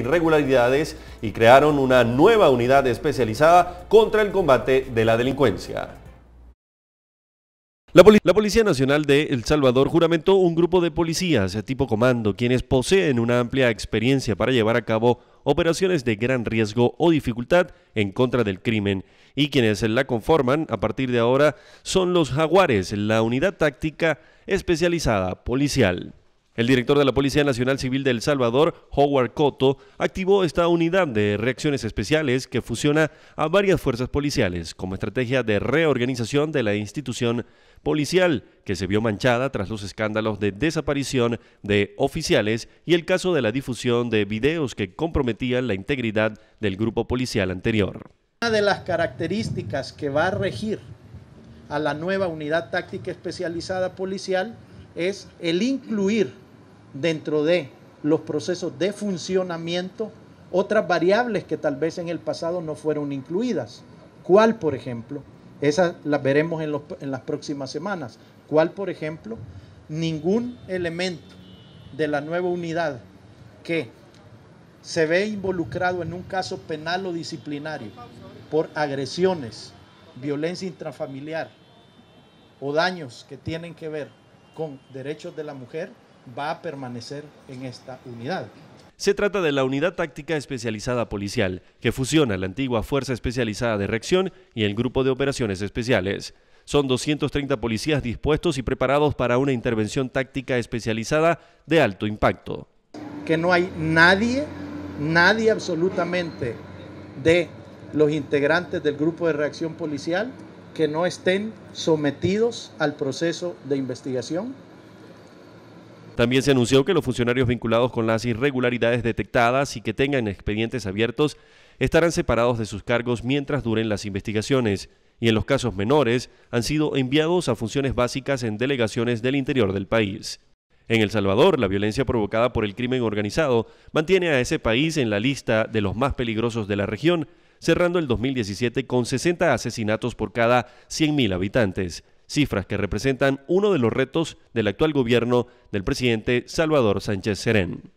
irregularidades y crearon una nueva unidad especializada contra el combate de la delincuencia. La, Policía Nacional de El Salvador juramentó un grupo de policías de tipo comando, quienes poseen una amplia experiencia para llevar a cabo operaciones de gran riesgo o dificultad en contra del crimen, y quienes la conforman a partir de ahora son los Jaguares, la unidad táctica especializada policial. El director de la Policía Nacional Civil del El Salvador, Howard Cotto, activó esta unidad de reacciones especiales que fusiona a varias fuerzas policiales como estrategia de reorganización de la institución policial que se vio manchada tras los escándalos de desaparición de oficiales y el caso de la difusión de videos que comprometían la integridad del grupo policial anterior. Una de las características que va a regir a la nueva unidad táctica especializada policial es el incluir dentro de los procesos de funcionamiento otras variables que tal vez en el pasado no fueron incluidas. ¿Cuál, por ejemplo? Esas las veremos en, en las próximas semanas. ¿Cuál, por ejemplo? Ningún elemento de la nueva unidad que se ve involucrado en un caso penal o disciplinario por agresiones, violencia intrafamiliar o daños que tienen que ver con derechos de la mujer va a permanecer en esta unidad. Se trata de la Unidad Táctica Especializada Policial, que fusiona la antigua Fuerza Especializada de Reacción y el Grupo de Operaciones Especiales. Son 230 policías dispuestos y preparados para una intervención táctica especializada de alto impacto. Que no hay nadie, nadie absolutamente de los integrantes del grupo de reacción policial que no estén sometidos al proceso de investigación también se anunció que los funcionarios vinculados con las irregularidades detectadas y que tengan expedientes abiertos estarán separados de sus cargos mientras duren las investigaciones y en los casos menores han sido enviados a funciones básicas en delegaciones del interior del país. En El Salvador, la violencia provocada por el crimen organizado mantiene a ese país en la lista de los más peligrosos de la región, cerrando el 2017 con 60 asesinatos por cada 100.000 habitantes cifras que representan uno de los retos del actual gobierno del presidente Salvador Sánchez Serén.